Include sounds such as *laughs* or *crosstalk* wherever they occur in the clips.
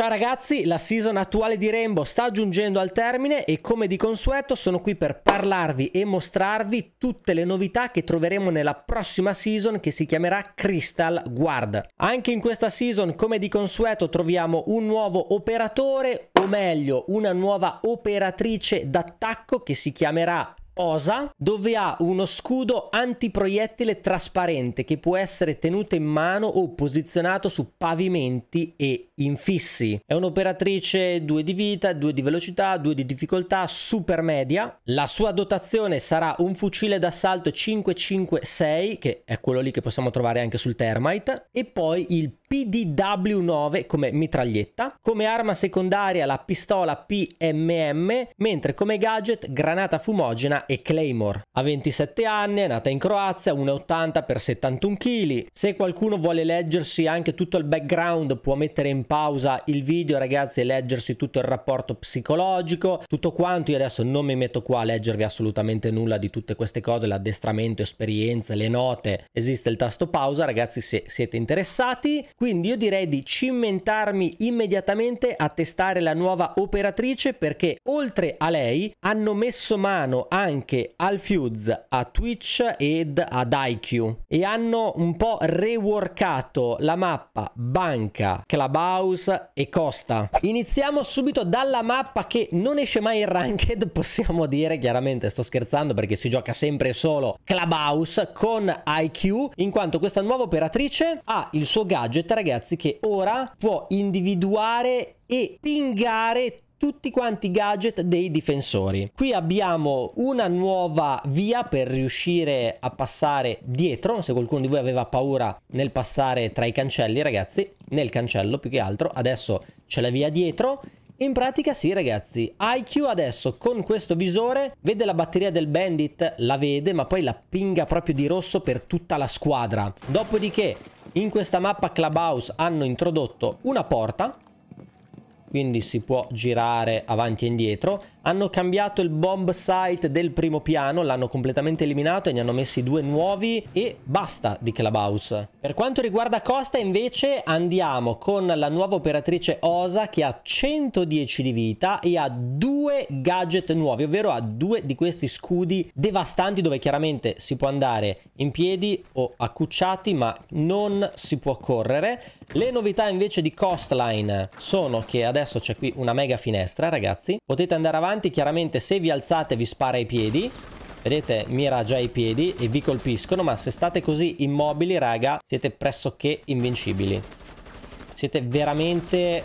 Ciao ragazzi, la season attuale di Rainbow sta giungendo al termine e come di consueto sono qui per parlarvi e mostrarvi tutte le novità che troveremo nella prossima season che si chiamerà Crystal Guard. Anche in questa season come di consueto troviamo un nuovo operatore o meglio una nuova operatrice d'attacco che si chiamerà osa dove ha uno scudo antiproiettile trasparente che può essere tenuto in mano o posizionato su pavimenti e infissi. È un'operatrice 2 di vita, 2 di velocità, 2 di difficoltà, super media. La sua dotazione sarà un fucile d'assalto 556 che è quello lì che possiamo trovare anche sul Termite e poi il PDW9 come mitraglietta, come arma secondaria la pistola PMM, mentre come gadget granata fumogena e Claymore. Ha 27 anni, è nata in Croazia, 1,80 x 71 kg. Se qualcuno vuole leggersi anche tutto il background può mettere in pausa il video ragazzi e leggersi tutto il rapporto psicologico, tutto quanto. Io adesso non mi metto qua a leggervi assolutamente nulla di tutte queste cose, l'addestramento, esperienze, le note. Esiste il tasto pausa ragazzi se siete interessati. Quindi io direi di cimentarmi immediatamente a testare la nuova operatrice perché oltre a lei hanno messo mano anche al Fuse, a Twitch ed ad IQ e hanno un po' reworkato la mappa Banca, Clubhouse e Costa. Iniziamo subito dalla mappa che non esce mai in ranked, *laughs* possiamo dire, chiaramente sto scherzando perché si gioca sempre solo Clubhouse con IQ in quanto questa nuova operatrice ha il suo gadget scelta ragazzi che ora può individuare e pingare tutti quanti i gadget dei difensori. Qui abbiamo una nuova via per riuscire a passare dietro, se qualcuno di voi aveva paura nel passare tra i cancelli ragazzi, nel cancello più che altro, adesso c'è la via dietro in pratica sì ragazzi, IQ adesso con questo visore vede la batteria del Bandit, la vede ma poi la pinga proprio di rosso per tutta la squadra. Dopodiché in questa mappa Clubhouse hanno introdotto una porta, quindi si può girare avanti e indietro, hanno cambiato il bomb site del primo piano, l'hanno completamente eliminato e ne hanno messi due nuovi e basta di Clubhouse. Per quanto riguarda Costa invece andiamo con la nuova operatrice Osa che ha 110 di vita e ha due gadget nuovi, ovvero ha due di questi scudi devastanti dove chiaramente si può andare in piedi o accucciati ma non si può correre. Le novità invece di Costline sono che adesso c'è qui una mega finestra ragazzi, potete andare avanti davanti chiaramente se vi alzate vi spara ai piedi Vedete, mira già i piedi e vi colpiscono, ma se state così immobili, raga, siete pressoché invincibili. Siete veramente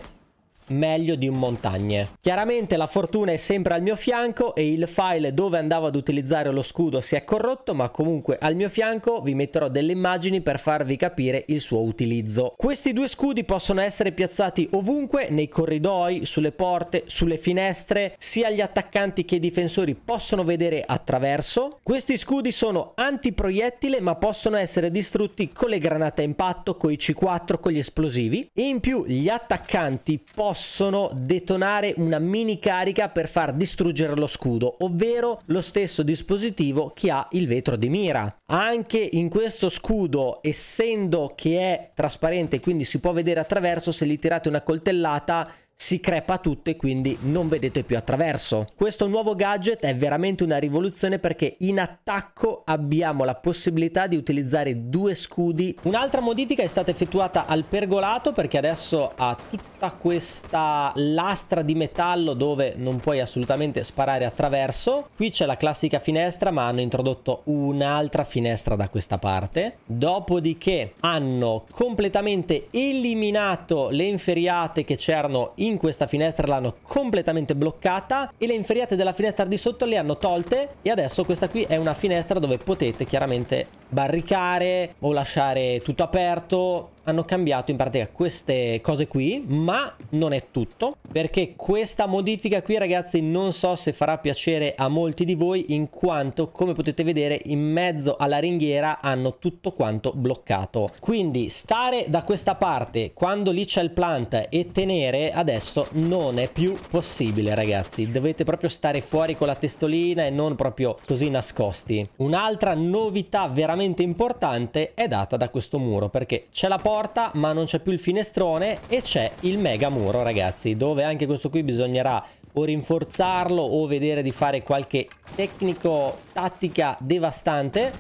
meglio di un montagne. Chiaramente la fortuna è sempre al mio fianco e il file dove andavo ad utilizzare lo scudo si è corrotto ma comunque al mio fianco vi metterò delle immagini per farvi capire il suo utilizzo. Questi due scudi possono essere piazzati ovunque, nei corridoi, sulle porte, sulle finestre, sia gli attaccanti che i difensori possono vedere attraverso. Questi scudi sono antiproiettile ma possono essere distrutti con le granate a impatto, con i C4, con gli esplosivi in più gli attaccanti possono possono detonare una mini carica per far distruggere lo scudo, ovvero lo stesso dispositivo che ha il vetro di mira. Anche in questo scudo, essendo che è trasparente, quindi si può vedere attraverso, se gli tirate una coltellata si crepa tutto e quindi non vedete più attraverso. Questo nuovo gadget è veramente una rivoluzione perché in attacco abbiamo la possibilità di utilizzare due scudi. Un'altra modifica è stata effettuata al pergolato perché adesso ha tutta questa lastra di metallo dove non puoi assolutamente sparare attraverso. Qui c'è la classica finestra ma hanno introdotto un'altra finestra da questa parte. Dopodiché hanno completamente eliminato le inferiate che c'erano in in questa finestra l'hanno completamente bloccata e le inferriate della finestra di sotto le hanno tolte e adesso questa qui è una finestra dove potete chiaramente barricare o lasciare tutto aperto hanno cambiato in pratica queste cose qui ma non è tutto perché questa modifica qui ragazzi non so se farà piacere a molti di voi in quanto come potete vedere in mezzo alla ringhiera hanno tutto quanto bloccato quindi stare da questa parte quando lì c'è il plant e tenere adesso non è più possibile ragazzi dovete proprio stare fuori con la testolina e non proprio così nascosti un'altra novità veramente veramente importante è data da questo muro perché c'è la porta ma non c'è più il finestrone e c'è il mega muro ragazzi dove anche questo qui bisognerà o rinforzarlo o vedere di fare qualche tecnico tattica devastante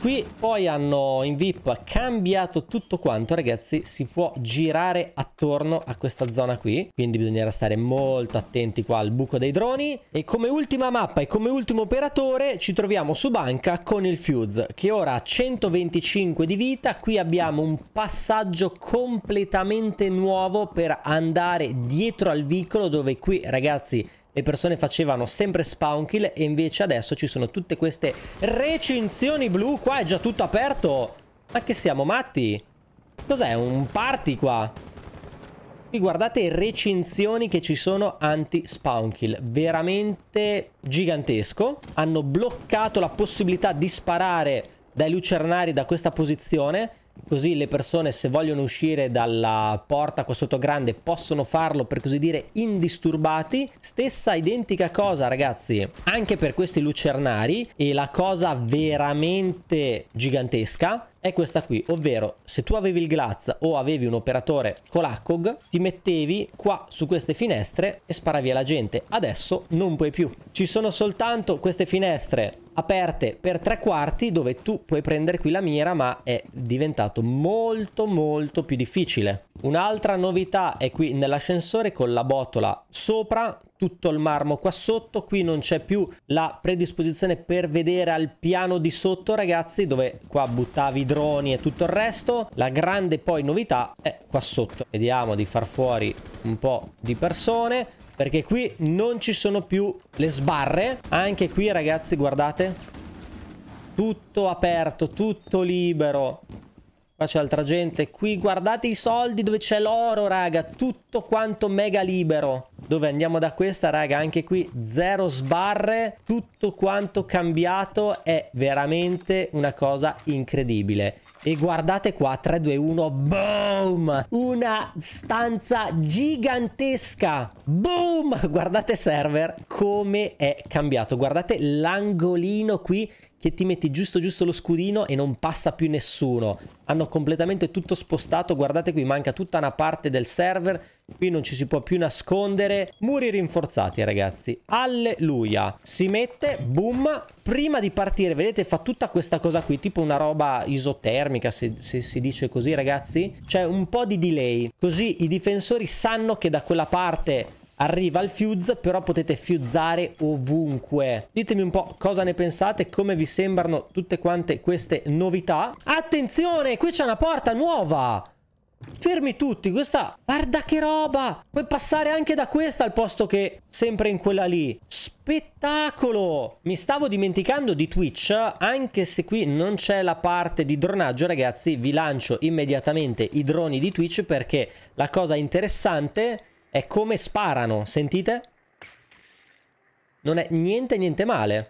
Qui poi hanno in VIP cambiato tutto quanto ragazzi, si può girare attorno a questa zona qui, quindi bisognerà stare molto attenti qua al buco dei droni. E come ultima mappa e come ultimo operatore ci troviamo su banca con il Fuse che ora ha 125 di vita, qui abbiamo un passaggio completamente nuovo per andare dietro al vicolo dove qui ragazzi le persone facevano sempre spawn kill e invece adesso ci sono tutte queste recinzioni blu. Qua è già tutto aperto. Ma che siamo matti? Cos'è? Un party qua? Qui guardate recinzioni che ci sono anti-spawn kill, veramente gigantesco. Hanno bloccato la possibilità di sparare dai lucernari da questa posizione Così le persone se vogliono uscire dalla porta qua sotto grande possono farlo per così dire indisturbati. Stessa identica cosa ragazzi anche per questi lucernari e la cosa veramente gigantesca è questa qui, ovvero se tu avevi il Glaz o avevi un operatore con Colacog, ti mettevi qua su queste finestre e sparavi alla gente. Adesso non puoi più. Ci sono soltanto queste finestre aperte per tre quarti dove tu puoi prendere qui la mira ma è diventato molto molto più difficile. Un'altra novità è qui nell'ascensore con la botola sopra, tutto il marmo qua sotto, qui non c'è più la predisposizione per vedere al piano di sotto ragazzi dove qua buttavi i droni e tutto il resto. La grande poi novità è qua sotto, vediamo di far fuori un po' di persone perché qui non ci sono più le sbarre. Anche qui, ragazzi, guardate. Tutto aperto, tutto libero. Qua c'è altra gente. Qui guardate i soldi dove c'è l'oro, raga. Tutto quanto mega libero. Dove andiamo da questa, raga? Anche qui zero sbarre. Tutto quanto cambiato. È veramente una cosa incredibile. E guardate qua, 3, 2, 1, boom! Una stanza gigantesca! Boom! Guardate server come è cambiato. Guardate l'angolino qui che ti metti giusto giusto lo scudino e non passa più nessuno. Hanno completamente tutto spostato, guardate qui, manca tutta una parte del server, qui non ci si può più nascondere. Muri rinforzati ragazzi, alleluia. Si mette, boom, prima di partire, vedete fa tutta questa cosa qui, tipo una roba isotermica elettronica, se, se si dice così ragazzi, c'è un po' di delay, così i difensori sanno che da quella parte arriva il fuse però potete fuzzare ovunque ditemi un po' cosa ne pensate come vi sembrano tutte quante queste novità attenzione qui c'è una porta nuova Fermi tutti, questa... Guarda che roba! Puoi passare anche da questa al posto che sempre in quella lì. Spettacolo! Mi stavo dimenticando di Twitch, anche se qui non c'è la parte di dronaggio, ragazzi, vi lancio immediatamente i droni di Twitch perché la cosa interessante è come sparano, sentite? Non è niente niente male.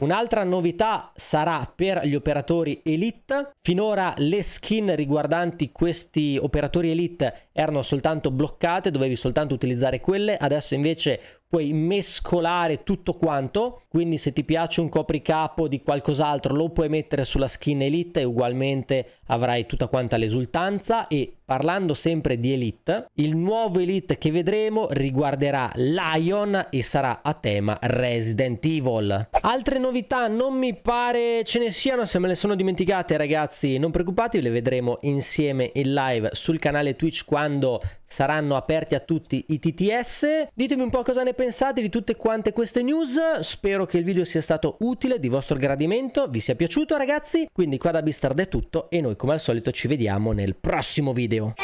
Un'altra novità sarà per gli operatori Elite. Finora le skin riguardanti questi operatori Elite erano soltanto bloccate, dovevi soltanto utilizzare quelle, adesso invece puoi mescolare tutto quanto, quindi se ti piace un copricapo di qualcos'altro lo puoi mettere sulla skin Elite e ugualmente avrai tutta quanta l'esultanza e parlando sempre di Elite, il nuovo Elite che vedremo riguarderà Lion e sarà a tema Resident Evil. Altre novità non mi pare ce ne siano, se me le sono dimenticate ragazzi non preoccupatevi, le vedremo insieme in live sul canale Twitch quando saranno aperti a tutti i TTS. Ditemi un po' cosa ne pensate pensate di tutte quante queste news? Spero che il video sia stato utile, di vostro gradimento, vi sia piaciuto ragazzi. Quindi qua da Bistard è tutto e noi come al solito ci vediamo nel prossimo video.